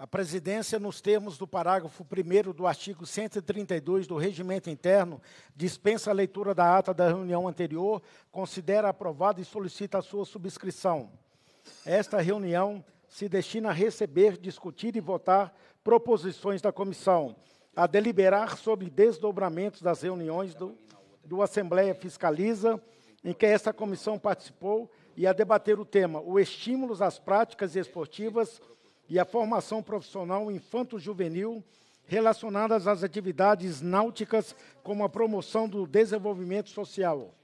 a presidência, nos termos do parágrafo 1 do artigo 132 do Regimento Interno, dispensa a leitura da ata da reunião anterior, considera aprovada e solicita a sua subscrição. Esta reunião se destina a receber, discutir e votar proposições da comissão, a deliberar sobre desdobramentos das reuniões do, do Assembleia Fiscaliza, em que esta comissão participou, e a debater o tema, o estímulos às práticas esportivas e a formação profissional infanto-juvenil relacionadas às atividades náuticas, como a promoção do desenvolvimento social.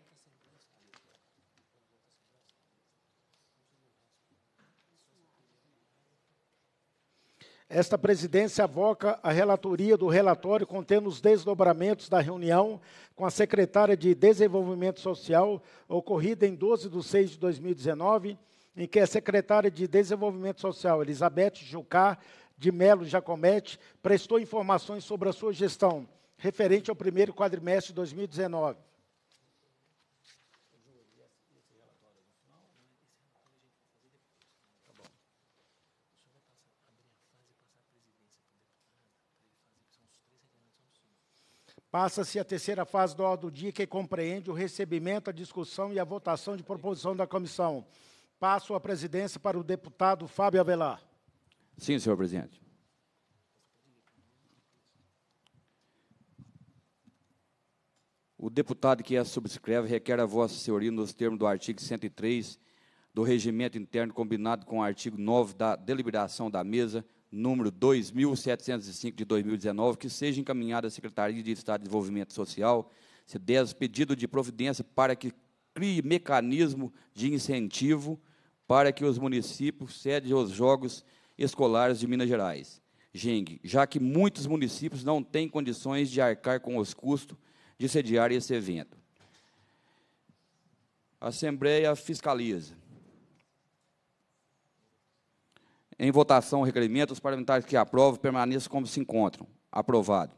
Esta presidência avoca a relatoria do relatório contendo os desdobramentos da reunião com a secretária de Desenvolvimento Social, ocorrida em 12 de 6 de 2019, em que a é secretária de Desenvolvimento Social, Elizabeth Jucá de Melo Jacomete, prestou informações sobre a sua gestão referente ao primeiro quadrimestre de 2019. Passa-se a terceira fase ordem do dia, que compreende o recebimento, a discussão e a votação de proposição da comissão. Passo a presidência para o deputado Fábio Avelar. Sim, senhor presidente. O deputado que a subscreve requer a vossa senhoria nos termos do artigo 103 do regimento interno combinado com o artigo 9 da deliberação da mesa número 2705 de 2019, que seja encaminhada à Secretaria de Estado de Desenvolvimento Social, CEDES, pedido de providência para que crie mecanismo de incentivo para que os municípios cedem os jogos escolares de Minas Gerais. Geng, já que muitos municípios não têm condições de arcar com os custos de sediar esse evento. A Assembleia fiscaliza. Em votação, requerimento, os parlamentares que aprovam permaneçam como se encontram. Aprovado.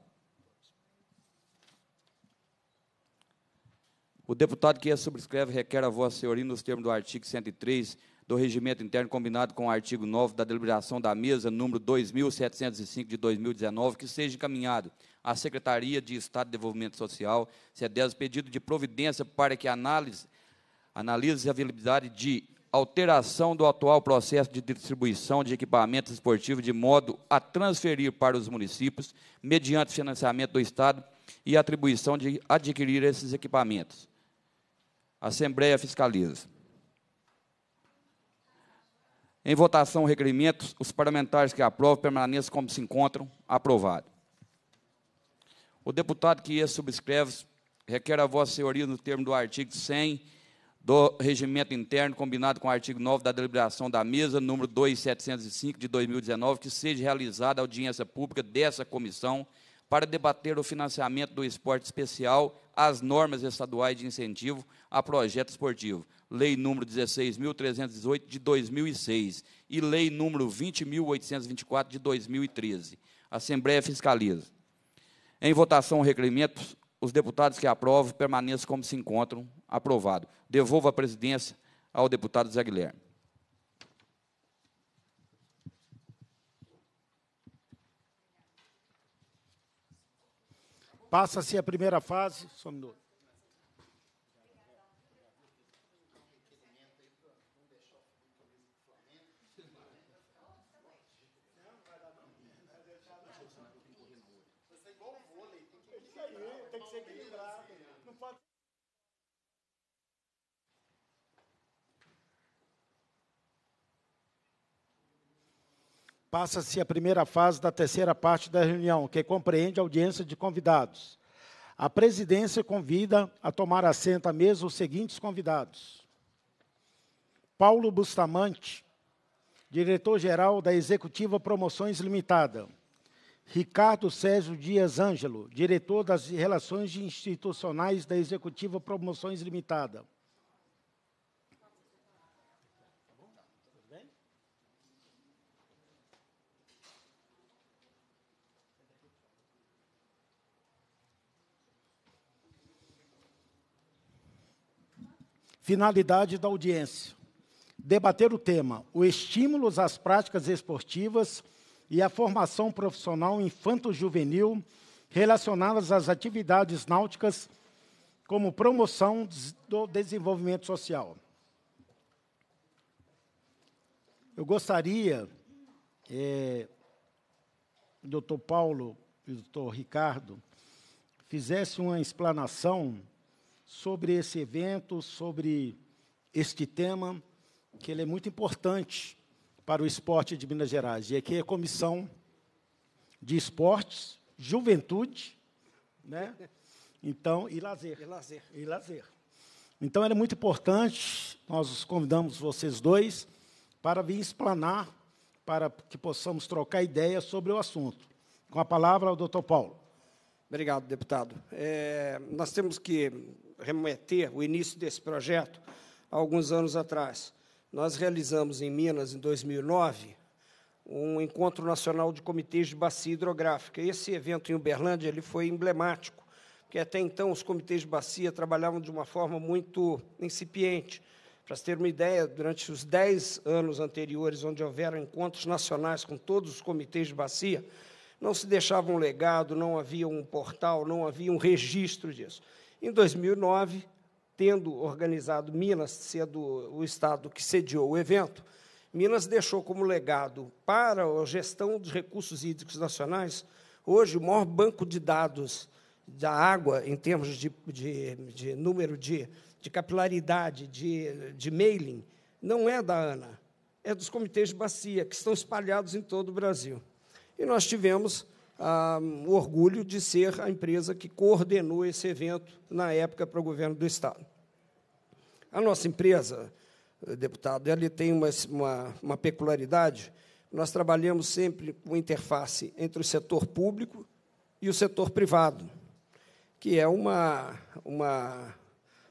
O deputado que a subscreve requer a vossa senhoria nos termos do artigo 103 do Regimento Interno, combinado com o artigo 9 da deliberação da mesa, número 2705 de 2019, que seja encaminhado à Secretaria de Estado de Desenvolvimento Social, CEDES, é pedido de providência para que análise, analise a viabilidade de alteração do atual processo de distribuição de equipamentos esportivos de modo a transferir para os municípios, mediante financiamento do Estado, e atribuição de adquirir esses equipamentos. A Assembleia fiscaliza. Em votação, requerimentos. Os parlamentares que aprovam permaneçam como se encontram. Aprovado. O deputado que ia subscreve requer a vossa senhoria no termo do artigo 100 do regimento interno, combinado com o artigo 9 da deliberação da mesa, número 2705 de 2019, que seja realizada a audiência pública dessa comissão para debater o financiamento do esporte especial as normas estaduais de incentivo a projeto esportivo. Lei número 16.318 de 2006 e Lei número 20.824 de 2013. A Assembleia fiscaliza. Em votação, requerimento, os deputados que aprovam permaneçam como se encontram. Aprovado. Devolvo a presidência ao deputado Zé Guilherme. Passa-se a primeira fase, só um minuto. Passa-se a primeira fase da terceira parte da reunião, que compreende a audiência de convidados. A presidência convida a tomar assento à mesa os seguintes convidados: Paulo Bustamante, diretor-geral da Executiva Promoções Limitada. Ricardo Sérgio Dias Ângelo, diretor das Relações Institucionais da Executiva Promoções Limitada. Finalidade da audiência: debater o tema, os estímulos às práticas esportivas e à formação profissional infanto-juvenil relacionadas às atividades náuticas como promoção do desenvolvimento social. Eu gostaria, é, doutor Paulo e doutor Ricardo, fizesse uma explanação sobre esse evento, sobre este tema, que ele é muito importante para o esporte de Minas Gerais. E aqui é a Comissão de Esportes, Juventude, né? Então, e lazer. E lazer. E lazer. Então, era é muito importante, nós convidamos vocês dois para vir explanar, para que possamos trocar ideias sobre o assunto. Com a palavra, o doutor Paulo. Obrigado, deputado. É, nós temos que remeter o início desse projeto a alguns anos atrás. Nós realizamos em Minas, em 2009, um encontro nacional de comitês de bacia hidrográfica. Esse evento em Uberlândia ele foi emblemático, porque até então os comitês de bacia trabalhavam de uma forma muito incipiente. Para se ter uma ideia, durante os dez anos anteriores, onde houveram encontros nacionais com todos os comitês de bacia, não se deixava um legado, não havia um portal, não havia um registro disso. Em 2009, tendo organizado Minas, sendo o Estado que sediou o evento, Minas deixou como legado para a gestão dos recursos hídricos nacionais, hoje o maior banco de dados da água, em termos de, de, de número de, de capilaridade, de, de mailing, não é da ANA, é dos comitês de bacia, que estão espalhados em todo o Brasil. E nós tivemos ah, o orgulho de ser a empresa que coordenou esse evento na época para o governo do Estado. A nossa empresa, eh, deputado, ela tem uma, uma, uma peculiaridade. Nós trabalhamos sempre com interface entre o setor público e o setor privado, que é uma, uma,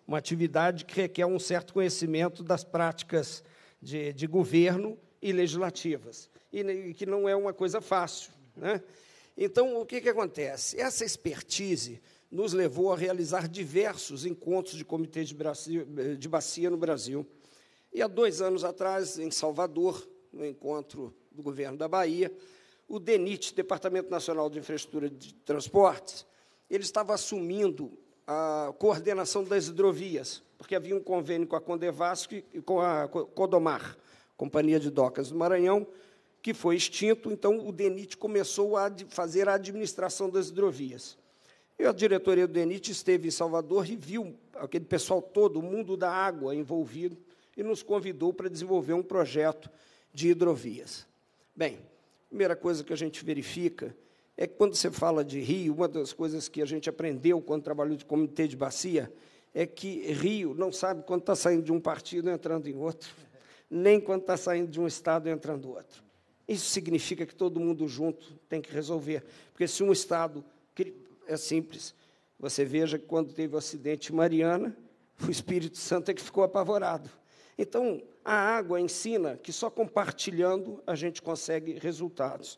uma atividade que requer um certo conhecimento das práticas de, de governo e legislativas, e né, que não é uma coisa fácil. Né? Então, o que, que acontece? Essa expertise nos levou a realizar diversos encontros de comitês de bacia no Brasil. E há dois anos atrás, em Salvador, no encontro do governo da Bahia, o DENIT, Departamento Nacional de Infraestrutura de Transportes, ele estava assumindo a coordenação das hidrovias, porque havia um convênio com a Condevasco e com a Codomar, Companhia de Docas do Maranhão, que foi extinto, então o DENIT começou a fazer a administração das hidrovias. E a diretoria do DENIT esteve em Salvador e viu aquele pessoal todo, o mundo da água envolvido, e nos convidou para desenvolver um projeto de hidrovias. Bem, a primeira coisa que a gente verifica é que, quando você fala de rio, uma das coisas que a gente aprendeu quando trabalhou de comitê de bacia é que rio não sabe quando está saindo de um partido entrando em outro, nem quando está saindo de um estado entrando em outro. Isso significa que todo mundo junto tem que resolver. Porque se um Estado. É simples. Você veja que quando teve o acidente Mariana, o Espírito Santo é que ficou apavorado. Então, a água ensina que só compartilhando a gente consegue resultados.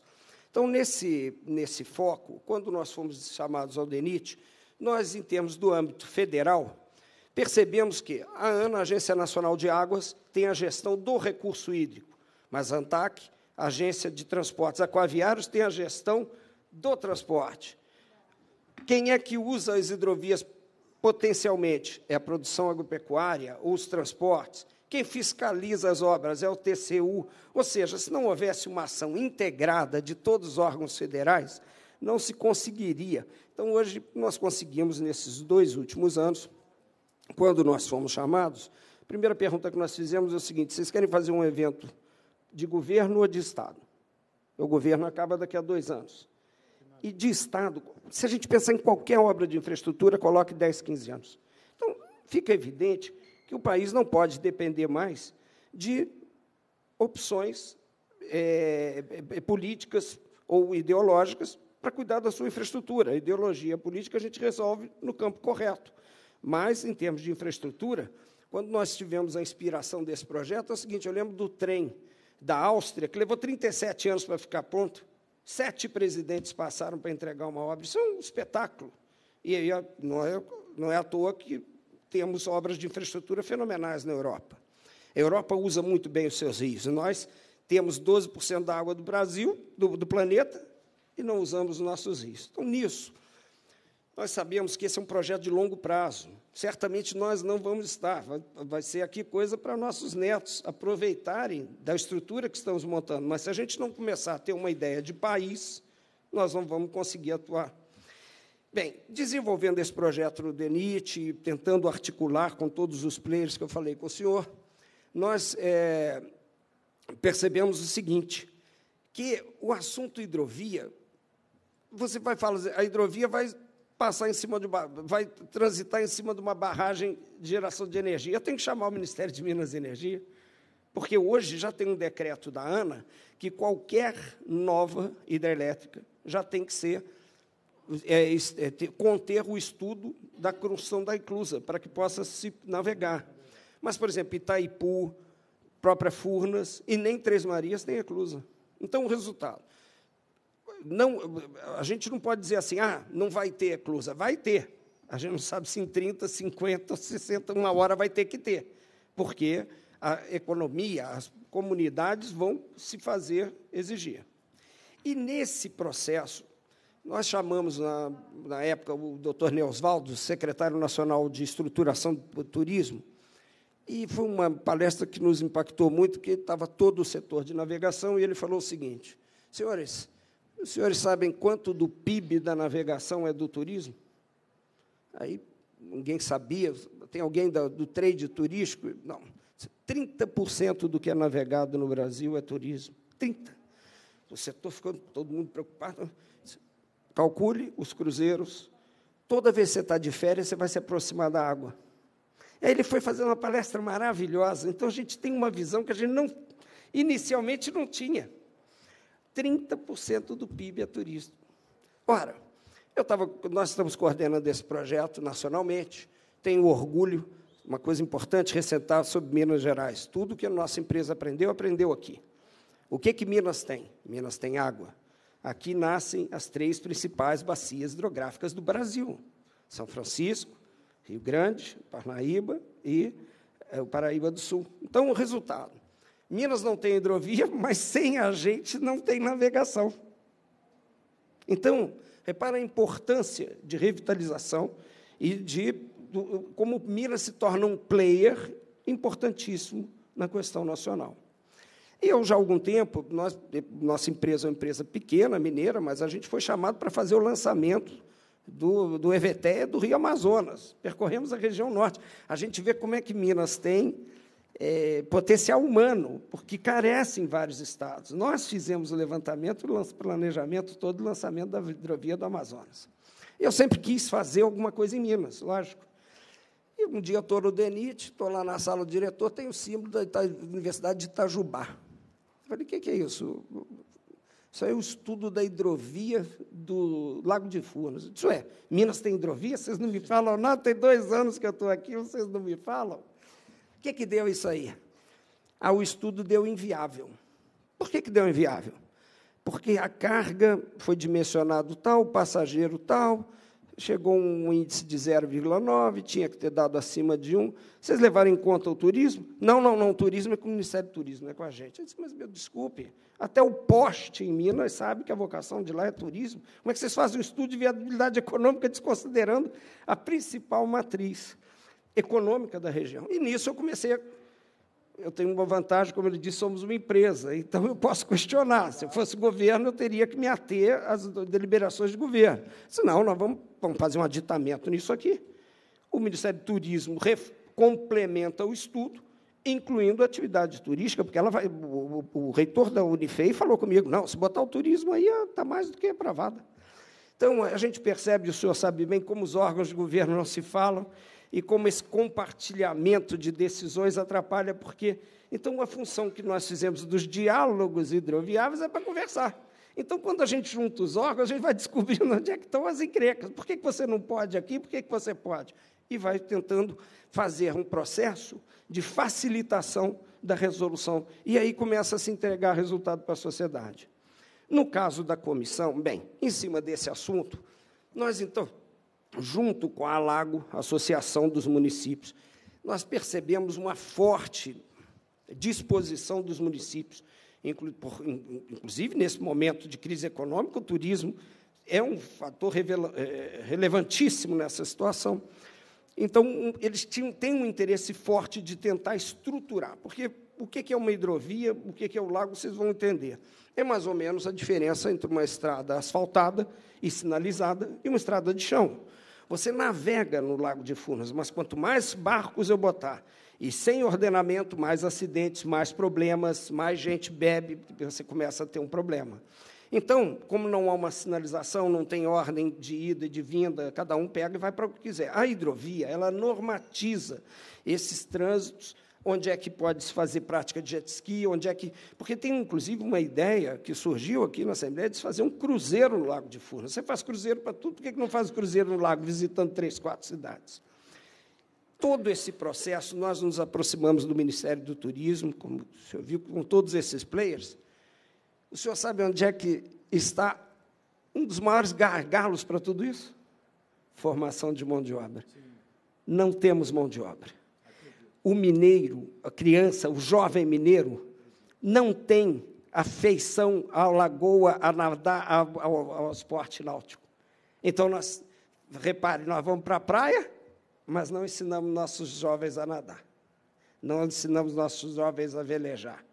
Então, nesse, nesse foco, quando nós fomos chamados ao DENIT, nós, em termos do âmbito federal, percebemos que a ANA, a Agência Nacional de Águas, tem a gestão do recurso hídrico, mas a ANTAC agência de transportes. Aquaviários tem a gestão do transporte. Quem é que usa as hidrovias potencialmente? É a produção agropecuária ou os transportes? Quem fiscaliza as obras é o TCU. Ou seja, se não houvesse uma ação integrada de todos os órgãos federais, não se conseguiria. Então, hoje, nós conseguimos, nesses dois últimos anos, quando nós fomos chamados, a primeira pergunta que nós fizemos é o seguinte: vocês querem fazer um evento de governo ou de Estado. O governo acaba daqui a dois anos. E de Estado, se a gente pensar em qualquer obra de infraestrutura, coloque 10, 15 anos. Então, fica evidente que o país não pode depender mais de opções é, é, é, políticas ou ideológicas para cuidar da sua infraestrutura. A ideologia política a gente resolve no campo correto. Mas, em termos de infraestrutura, quando nós tivemos a inspiração desse projeto, é o seguinte: eu lembro do trem da Áustria, que levou 37 anos para ficar pronto. Sete presidentes passaram para entregar uma obra. Isso é um espetáculo. E aí não é, não é à toa que temos obras de infraestrutura fenomenais na Europa. A Europa usa muito bem os seus rios. Nós temos 12% da água do Brasil, do, do planeta, e não usamos os nossos rios. Então, nisso, nós sabemos que esse é um projeto de longo prazo. Certamente nós não vamos estar, vai ser aqui coisa para nossos netos aproveitarem da estrutura que estamos montando. Mas se a gente não começar a ter uma ideia de país, nós não vamos conseguir atuar. Bem, desenvolvendo esse projeto do DENIT, tentando articular com todos os players que eu falei com o senhor, nós é, percebemos o seguinte, que o assunto hidrovia, você vai falar, a hidrovia vai passar em cima de uma, vai transitar em cima de uma barragem de geração de energia. Eu tenho que chamar o Ministério de Minas e Energia, porque hoje já tem um decreto da ANA que qualquer nova hidrelétrica já tem que ser é, é, ter, conter o estudo da construção da inclusa para que possa se navegar. Mas, por exemplo, Itaipu, própria Furnas e nem Três Marias tem inclusa. Então, o resultado não, a gente não pode dizer assim, ah, não vai ter eclusa. Vai ter. A gente não sabe se em 30, 50, 60, uma hora vai ter que ter. Porque a economia, as comunidades vão se fazer exigir. E nesse processo, nós chamamos, na, na época, o doutor Neosvaldo, secretário nacional de estruturação do turismo, e foi uma palestra que nos impactou muito, porque estava todo o setor de navegação, e ele falou o seguinte: senhores, os senhores sabem quanto do PIB da navegação é do turismo? Aí ninguém sabia, tem alguém do trade turístico? Não. 30% do que é navegado no Brasil é turismo. 30%. O setor ficou todo mundo preocupado. Calcule os cruzeiros. Toda vez que você está de férias, você vai se aproximar da água. Aí ele foi fazer uma palestra maravilhosa. Então a gente tem uma visão que a gente não inicialmente não tinha. 30% do PIB é turismo. Ora, eu tava, nós estamos coordenando esse projeto nacionalmente, tenho orgulho, uma coisa importante ressaltar sobre Minas Gerais. Tudo que a nossa empresa aprendeu, aprendeu aqui. O que, que Minas tem? Minas tem água. Aqui nascem as três principais bacias hidrográficas do Brasil: São Francisco, Rio Grande, Parnaíba e é, o Paraíba do Sul. Então, o resultado: Minas não tem hidrovia, mas sem a gente não tem navegação. Então, repara a importância de revitalização e de do, como Minas se torna um player importantíssimo na questão nacional. E eu já há algum tempo, nós, nossa empresa é uma empresa pequena, mineira, mas a gente foi chamado para fazer o lançamento do, do EVTE do Rio Amazonas. Percorremos a região norte. A gente vê como é que Minas tem é, potencial humano, porque carece em vários estados. Nós fizemos o levantamento, o planejamento todo, o lançamento da hidrovia do Amazonas. Eu sempre quis fazer alguma coisa em Minas, lógico. E um dia eu estou no DENIT, estou lá na sala do diretor, tem o símbolo da Universidade de Itajubá. Eu falei, o que, que é isso? Isso aí é o estudo da hidrovia do Lago de Furnas. Isso é, Minas tem hidrovia? Vocês não me falam nada? Tem dois anos que eu estou aqui, vocês não me falam? O que, que deu isso aí? Ah, o estudo deu inviável. Por que, que deu inviável? Porque a carga foi dimensionado tal, passageiro tal, chegou um índice de 0,9, tinha que ter dado acima de 1. Vocês levaram em conta o turismo? Não, não, não, o turismo é com o Ministério do Turismo, não é com a gente. Eu disse, mas, meu, desculpe, até o poste em Minas sabe que a vocação de lá é turismo. Como é que vocês fazem um estudo de viabilidade econômica desconsiderando a principal matriz? econômica da região. E nisso eu comecei a eu tenho uma vantagem, como ele disse, somos uma empresa, então eu posso questionar. Se eu fosse governo, eu teria que me ater às deliberações de governo. Senão, nós vamos, vamos fazer um aditamento nisso aqui. O Ministério do Turismo complementa o estudo, incluindo a atividade turística, porque ela vai, o, o, o reitor da Unifei falou comigo, não, se botar o turismo aí, está mais do que aprovada. Então, a gente percebe, o senhor sabe bem, como os órgãos de governo não se falam, e como esse compartilhamento de decisões atrapalha, porque então a função que nós fizemos dos diálogos hidroviáveis é para conversar. Então, quando a gente junta os órgãos, a gente vai descobrindo onde é que estão as encrecas. Por que, que você não pode aqui? Por que, que você pode? E vai tentando fazer um processo de facilitação da resolução. E aí começa a se entregar resultado para a sociedade. No caso da comissão, bem, em cima desse assunto, nós então junto com a Alago, Associação dos Municípios, nós percebemos uma forte disposição dos municípios, inclusive nesse momento de crise econômica, o turismo é um fator é, relevantíssimo nessa situação. Então, eles tinham, têm um interesse forte de tentar estruturar, porque o que é uma hidrovia, o que é o lago, vocês vão entender. É mais ou menos a diferença entre uma estrada asfaltada e sinalizada e uma estrada de chão. Você navega no Lago de Furnas, mas quanto mais barcos eu botar, e sem ordenamento, mais acidentes, mais problemas, mais gente bebe, você começa a ter um problema. Então, como não há uma sinalização, não tem ordem de ida e de vinda, cada um pega e vai para o que quiser. A hidrovia, ela normatiza esses trânsitos onde é que pode se fazer prática de jet ski, onde é que. Porque tem, inclusive, uma ideia que surgiu aqui na Assembleia de se fazer um cruzeiro no Lago de Furnas. Você faz cruzeiro para tudo, por que não faz cruzeiro no lago, visitando três, quatro cidades? Todo esse processo, nós nos aproximamos do Ministério do Turismo, como o senhor viu, com todos esses players. O senhor sabe onde é que está um dos maiores gargalos para tudo isso? Formação de mão de obra. Sim. Não temos mão de obra o mineiro, a criança, o jovem mineiro, não tem afeição à lagoa, a nadar, ao, ao esporte náutico. Então, nós, repare, nós vamos para a praia, mas não ensinamos nossos jovens a nadar. Não ensinamos nossos jovens a velejar.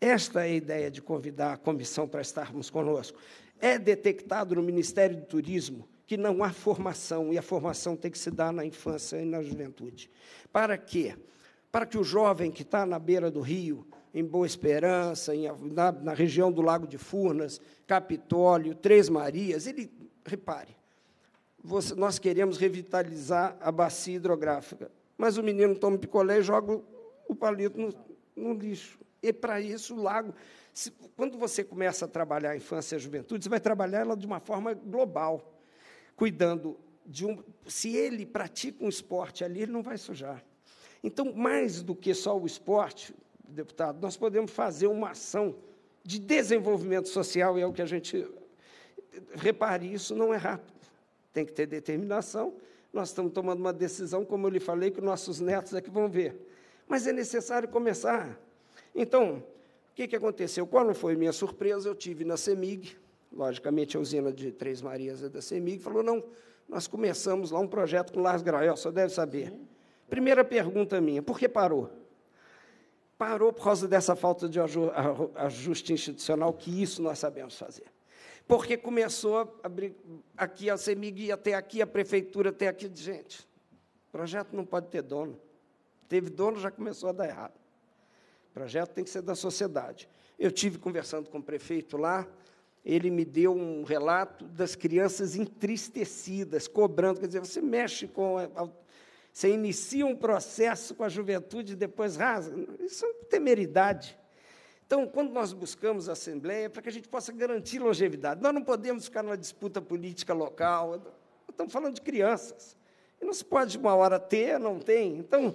Esta é a ideia de convidar a comissão para estarmos conosco. É detectado no Ministério do Turismo que não há formação, e a formação tem que se dar na infância e na juventude. Para quê? para que o jovem que está na beira do rio, em Boa Esperança, em, na, na região do Lago de Furnas, Capitólio, Três Marias, ele, repare, você, nós queremos revitalizar a bacia hidrográfica, mas o menino toma picolé e joga o, palito no, no lixo. E para isso o lago. Se, quando você começa a trabalhar a infância e a juventude, você vai trabalhar ela de uma forma global, cuidando de um. Se ele pratica um esporte ali, ele não vai sujar. Então, mais do que só o esporte, deputado, nós podemos fazer uma ação de desenvolvimento social, e é o que a gente. Repare, isso não é rápido. Tem que ter determinação. Nós estamos tomando uma decisão, como eu lhe falei, que nossos netos é que vão ver. Mas é necessário começar. Então, o que, que aconteceu? Qual não foi minha surpresa? Eu tive na CEMIG, logicamente a usina de Três Marias é da CEMIG, falou: não, nós começamos lá um projeto com Lars Grael, só deve saber. Sim Primeira pergunta minha: por que parou? Parou por causa dessa falta de ajuste institucional, que isso nós sabemos fazer. Porque começou a, aqui a CEMIG, até aqui a prefeitura, até aqui, gente, o projeto não pode ter dono. Teve dono, já começou a dar errado. O projeto tem que ser da sociedade. Eu tive conversando com o prefeito lá, ele me deu um relato das crianças entristecidas, cobrando, quer dizer, você mexe com você inicia um processo com a juventude e depois rasga. Isso é temeridade. Então, quando nós buscamos a Assembleia, é para que a gente possa garantir longevidade. Nós não podemos ficar numa disputa política local. Estamos falando de crianças. E não se pode uma hora ter, não tem. Então,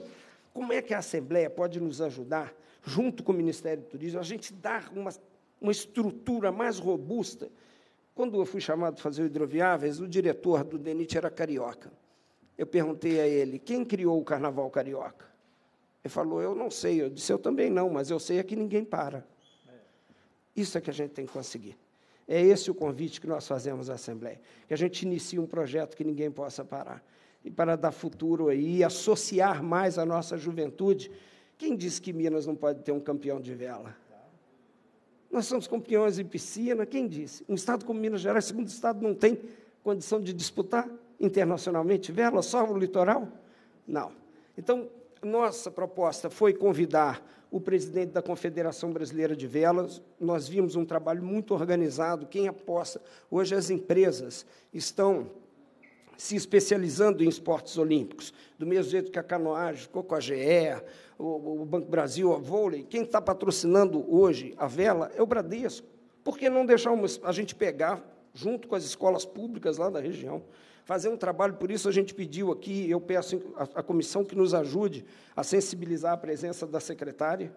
como é que a Assembleia pode nos ajudar, junto com o Ministério do Turismo, a gente dar uma, uma estrutura mais robusta? Quando eu fui chamado para fazer o hidroviáveis, o diretor do DENIT era carioca eu perguntei a ele: quem criou o carnaval carioca? Ele falou: eu não sei. Eu disse: eu também não, mas eu sei é que ninguém para. Isso é que a gente tem que conseguir. É esse o convite que nós fazemos à Assembleia, que a gente inicie um projeto que ninguém possa parar. E para dar futuro aí, associar mais a nossa juventude. Quem disse que Minas não pode ter um campeão de vela? Nós somos campeões em piscina, quem disse? Um estado como Minas Gerais, segundo estado, não tem condição de disputar? internacionalmente vela só no litoral? Não. Então, nossa proposta foi convidar o presidente da Confederação Brasileira de Velas. Nós vimos um trabalho muito organizado. Quem aposta? Hoje as empresas estão se especializando em esportes olímpicos, do mesmo jeito que a canoagem ficou com a GE, o, Banco Brasil, a vôlei. Quem está patrocinando hoje a vela é o Bradesco. Por que não deixar a gente pegar junto com as escolas públicas lá da região? fazer um trabalho, por isso a gente pediu aqui, eu peço à comissão que nos ajude a sensibilizar a presença da secretária,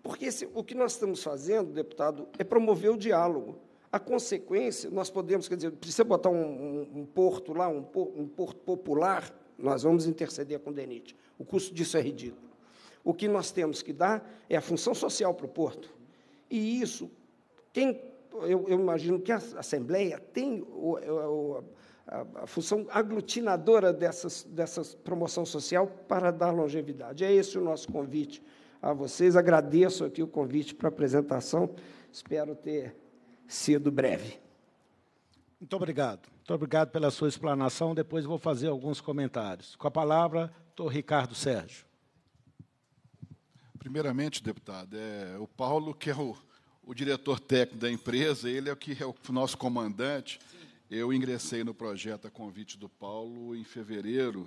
porque esse, o que nós estamos fazendo, deputado, é promover o diálogo. A consequência, nós podemos, quer dizer, precisa botar um, um, um porto lá, um, um, porto popular, nós vamos interceder com o DENIT. O custo disso é ridículo. O que nós temos que dar é a função social para o porto. E isso, quem, eu, eu imagino que a Assembleia tem é, a, função aglutinadora dessas, dessa promoção social para dar longevidade. É esse o nosso convite a vocês. Agradeço aqui o convite para a apresentação. Espero ter sido breve. Muito obrigado. Muito obrigado pela sua explanação. Depois vou fazer alguns comentários. Com a palavra, o Ricardo Sérgio. Primeiramente, deputado, é o Paulo, que é o, o diretor técnico da empresa, ele é o que é o nosso comandante. Sim eu ingressei no projeto a convite do Paulo em fevereiro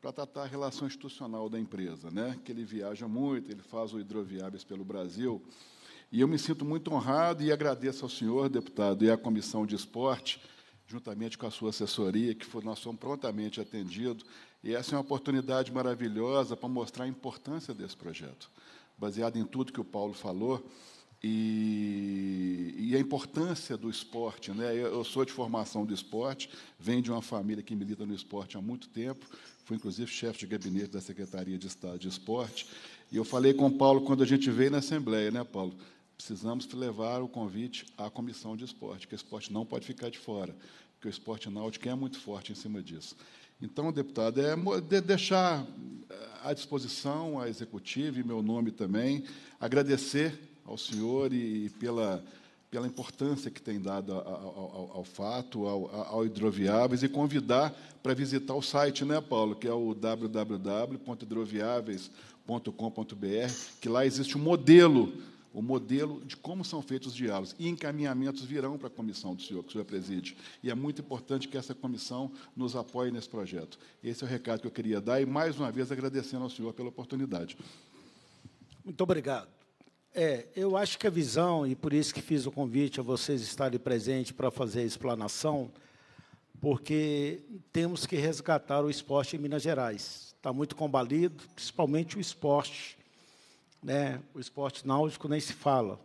para tratar a relação institucional da empresa, né? que ele viaja muito, ele faz o Hidroviáveis pelo Brasil, e eu me sinto muito honrado e agradeço ao senhor, deputado, e à Comissão de Esporte, juntamente com a sua assessoria, que foi, nós somos prontamente atendidos, e essa é uma oportunidade maravilhosa para mostrar a importância desse projeto. Baseado em tudo que o Paulo falou, e, e, a importância do esporte. Né? Eu, eu, sou de formação do esporte, venho de uma família que milita no esporte há muito tempo, fui inclusive chefe de gabinete da Secretaria de Estado de Esporte. E eu falei com o Paulo quando a gente veio na Assembleia, né, Paulo? Precisamos levar o convite à Comissão de Esporte, que o esporte não pode ficar de fora, porque o esporte náutico é muito forte em cima disso. Então, deputado, é de deixar à disposição a executiva e meu nome também, agradecer ao senhor e pela, pela importância que tem dado ao, ao, ao fato, ao, ao hidroviáveis, e convidar para visitar o site, né, Paulo, que é o www.hidroviáveis.com.br, que lá existe um modelo o modelo de como são feitos os diálogos. E encaminhamentos virão para a comissão do senhor, que o senhor preside. E é muito importante que essa comissão nos apoie nesse projeto. Esse é o recado que eu queria dar e, mais uma vez, agradecendo ao senhor pela oportunidade. Muito obrigado. É, eu acho que a visão, e por isso que fiz o convite a vocês estarem presentes para fazer a explanação, porque temos que resgatar o esporte em Minas Gerais. Está muito combalido, principalmente o esporte. Né? O esporte náutico nem se fala.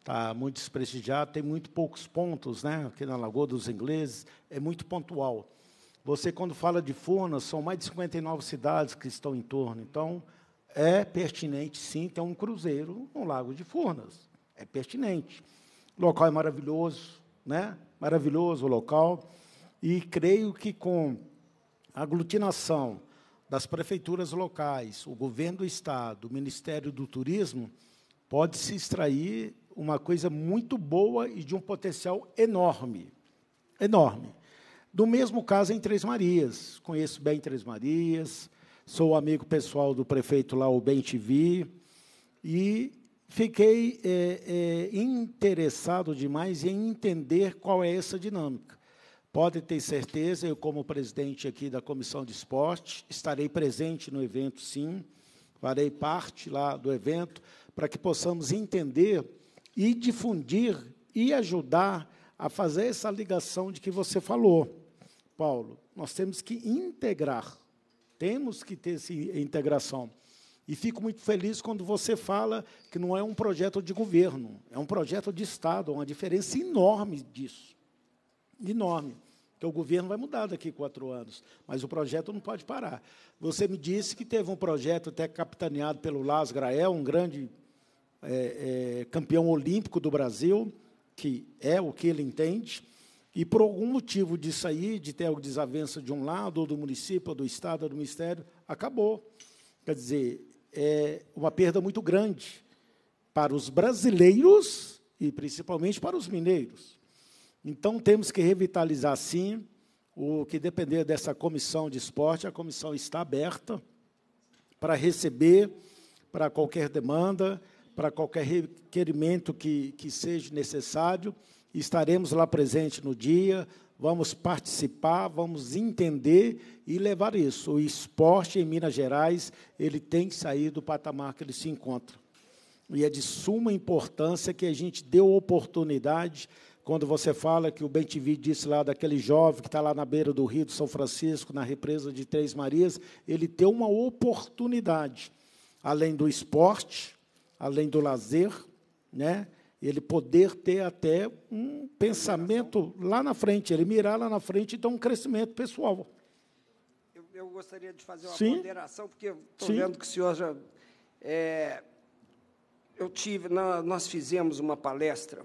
Está muito desprestigiado, tem muito poucos pontos, né? aqui na Lagoa dos Ingleses, é muito pontual. Você, quando fala de Furnas, são mais de 59 cidades que estão em torno. Então, é pertinente, sim, ter um cruzeiro no Lago de Furnas. É pertinente. O local é maravilhoso, né? Maravilhoso o local. E creio que com a aglutinação das prefeituras locais, o governo do estado, o Ministério do Turismo, pode-se extrair uma coisa muito boa e de um potencial enorme. Enorme. Do mesmo caso em Três Marias. Conheço bem Três Marias, sou amigo pessoal do prefeito lá, o Bem TV, e fiquei é, é, interessado demais em entender qual é essa dinâmica. Podem ter certeza, eu, como presidente aqui da Comissão de Esporte, estarei presente no evento, sim, farei parte lá do evento, para que possamos entender e difundir e ajudar a fazer essa ligação de que você falou, Paulo. Nós temos que integrar temos que ter essa integração. E fico muito feliz quando você fala que não é um projeto de governo, é um projeto de Estado, uma diferença enorme disso. Enorme. Porque o governo vai mudar daqui a quatro anos, mas o projeto não pode parar. Você me disse que teve um projeto até capitaneado pelo Las Grael, um grande é, é, campeão olímpico do Brasil, que é o que ele entende. E por algum motivo disso aí, de ter alguma desavença de um lado, ou do município, ou do estado, ou do ministério, acabou. Quer dizer, é uma perda muito grande para os brasileiros e principalmente para os mineiros. Então temos que revitalizar sim, o que depender dessa comissão de esporte, a comissão está aberta para receber para qualquer demanda, para qualquer requerimento que, que seja necessário estaremos lá presente no dia, vamos participar, vamos entender e levar isso. O esporte em Minas Gerais, ele tem que sair do patamar que ele se encontra. E é de suma importância que a gente deu oportunidade quando você fala que o Bentivi disse lá daquele jovem que está lá na beira do Rio de São Francisco, na represa de Três Marias, ele tem uma oportunidade, além do esporte, além do lazer, né? ele poder ter até um pensamento lá na frente, ele mirar lá na frente e ter um crescimento pessoal. Eu, eu gostaria de fazer uma Sim. ponderação, porque estou vendo que o senhor já. É, eu tive, na, nós fizemos uma palestra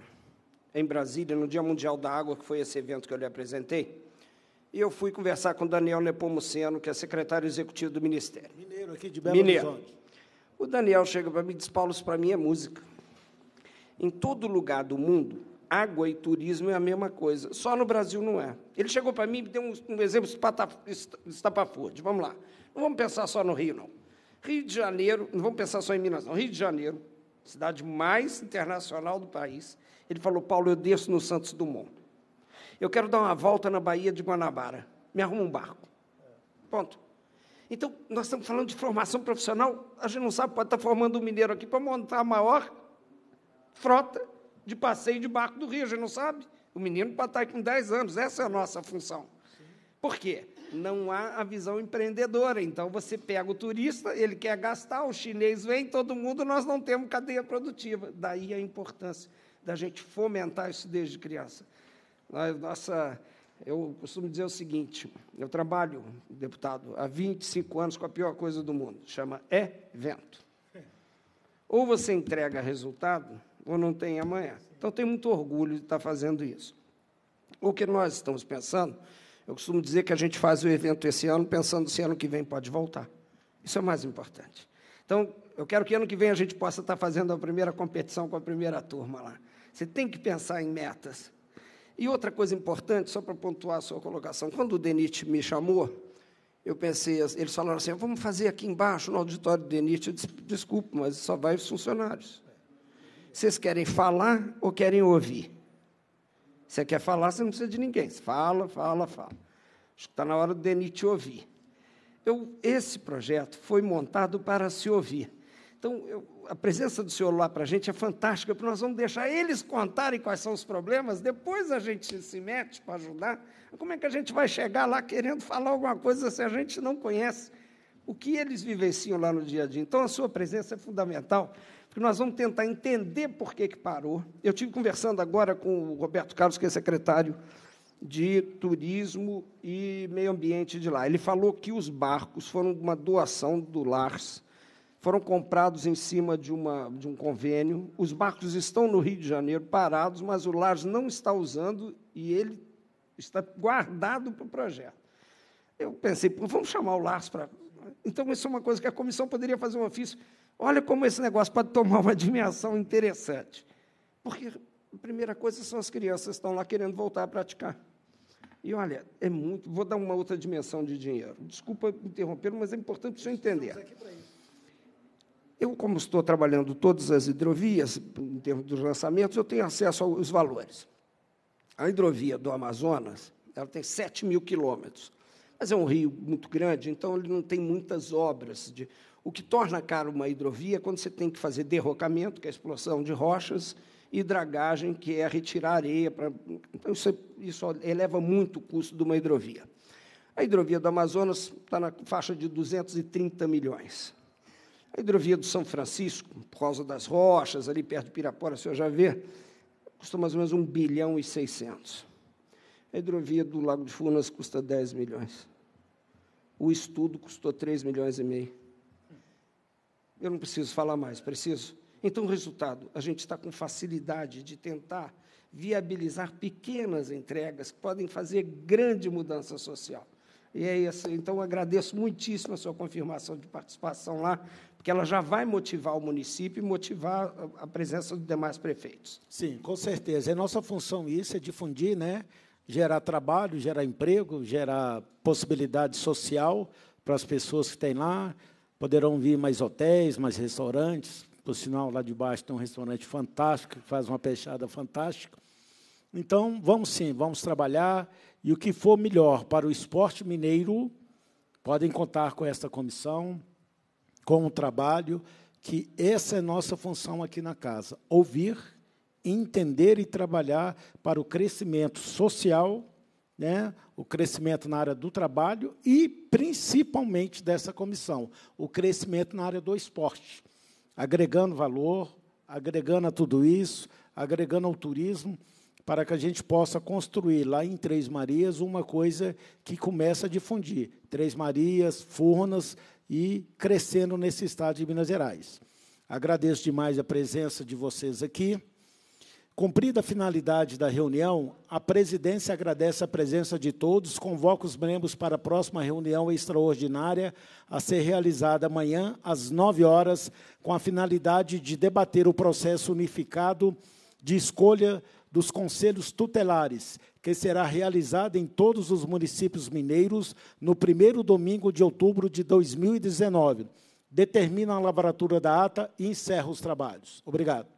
em Brasília, no Dia Mundial da Água, que foi esse evento que eu lhe apresentei, e eu fui conversar com Daniel Nepomuceno, que é secretário executivo do Ministério. Mineiro, aqui de Belo Horizonte. O Daniel chega para mim e diz: Paulo, isso para mim é música. Em todo lugar do mundo, água e turismo é a mesma coisa. Só no Brasil não é. Ele chegou para mim e deu um, um exemplo estapafúrdio. Vamos lá. Não vamos pensar só no Rio, não. Rio de Janeiro, não vamos pensar só em Minas, não. Rio de Janeiro, cidade mais internacional do país. Ele falou, Paulo, eu desço no Santos Dumont. Eu quero dar uma volta na Baía de Guanabara. Me arruma um barco. Ponto. Então, nós estamos falando de formação profissional. A gente não sabe, pode estar formando um mineiro aqui para montar a maior frota de passeio de barco do Rio, a gente não sabe. O menino pode estar com 10 anos, essa é a nossa função. Por quê? Não há a visão empreendedora. Então, você pega o turista, ele quer gastar, o chinês vem, todo mundo, nós não temos cadeia produtiva. Daí a importância da gente fomentar isso desde criança. Nossa, eu costumo dizer o seguinte: eu trabalho, deputado, há 25 anos com a pior coisa do mundo, chama é vento. Ou você entrega resultado, ou não tem amanhã. Então, tenho muito orgulho de estar fazendo isso. O que nós estamos pensando, eu costumo dizer que a gente faz o evento esse ano pensando se ano que vem pode voltar. Isso é mais importante. Então, eu quero que ano que vem a gente possa estar fazendo a primeira competição com a primeira turma lá. Você tem que pensar em metas. E outra coisa importante, só para pontuar a sua colocação, quando o DENIT me chamou, eu pensei, assim, eles falaram assim, ah, vamos fazer aqui embaixo, no auditório do DENIT. Eu disse, desculpe, mas só vai os funcionários. Vocês querem falar ou querem ouvir? Você quer falar, você não precisa de ninguém. fala, fala, fala. Acho que está na hora do Deni te ouvir. Eu, esse projeto foi montado para se ouvir. Então, eu, a presença do senhor lá para a gente é fantástica, porque nós vamos deixar eles contarem quais são os problemas, depois a gente se mete para ajudar. Como é que a gente vai chegar lá querendo falar alguma coisa se a gente não conhece o que eles vivenciam lá no dia a dia? Então, a sua presença é fundamental porque nós vamos tentar entender por que, que parou. Eu tive conversando agora com o Roberto Carlos, que é secretário de Turismo e Meio Ambiente de lá. Ele falou que os barcos foram uma doação do Lars, foram comprados em cima de, uma, de um convênio. Os barcos estão no Rio de Janeiro parados, mas o Lars não está usando e ele está guardado para o projeto. Eu pensei, vamos chamar o Lars para. Então, isso é uma coisa que a comissão poderia fazer um ofício. Olha como esse negócio pode tomar uma dimensão interessante. Porque a primeira coisa são as crianças estão lá querendo voltar a praticar. E olha, é muito. Vou dar uma outra dimensão de dinheiro. Desculpa interromper, mas é importante você entender. Eu, como estou trabalhando todas as hidrovias, em termos dos lançamentos, eu tenho acesso aos valores. A hidrovia do Amazonas ela tem 7 mil quilômetros, mas é um rio muito grande, então ele não tem muitas obras de o que torna caro uma hidrovia é quando você tem que fazer derrocamento, que é a explosão de rochas, e dragagem, que é retirar areia. Pra... Então, isso, isso eleva muito o custo de uma hidrovia. A hidrovia do Amazonas está na faixa de 230 milhões. A hidrovia do São Francisco, por causa das rochas, ali perto de Pirapora, o senhor já vê, custa mais ou menos 1 bilhão e 600. A hidrovia do Lago de Funas custa 10 milhões. O estudo custou 3 milhões e meio. Eu não preciso falar mais, preciso? Então, o resultado: a gente está com facilidade de tentar viabilizar pequenas entregas que podem fazer grande mudança social. E é isso. Então, agradeço muitíssimo a sua confirmação de participação lá, porque ela já vai motivar o município e motivar a presença dos demais prefeitos. Sim, com certeza. É nossa função isso, é difundir, né? gerar trabalho, gerar emprego, gerar possibilidade social para as pessoas que têm lá, Poderão vir mais hotéis, mais restaurantes. Por sinal, lá de baixo tem um restaurante fantástico, que faz uma peixada fantástica. Então, vamos sim, vamos trabalhar. E o que for melhor para o esporte mineiro, podem contar com esta comissão, com o trabalho, que essa é nossa função aqui na casa: ouvir, entender e trabalhar para o crescimento social né, o crescimento na área do trabalho e, principalmente, dessa comissão, o crescimento na área do esporte, agregando valor, agregando a tudo isso, agregando ao turismo, para que a gente possa construir lá em Três Marias uma coisa que começa a difundir. Três Marias, Furnas e crescendo nesse estado de Minas Gerais. Agradeço demais a presença de vocês aqui. Cumprida a finalidade da reunião, a presidência agradece a presença de todos, convoca os membros para a próxima reunião extraordinária a ser realizada amanhã às 9 horas, com a finalidade de debater o processo unificado de escolha dos conselhos tutelares, que será realizada em todos os municípios mineiros no primeiro domingo de outubro de 2019. Determina a lavratura da ata e encerra os trabalhos. Obrigado.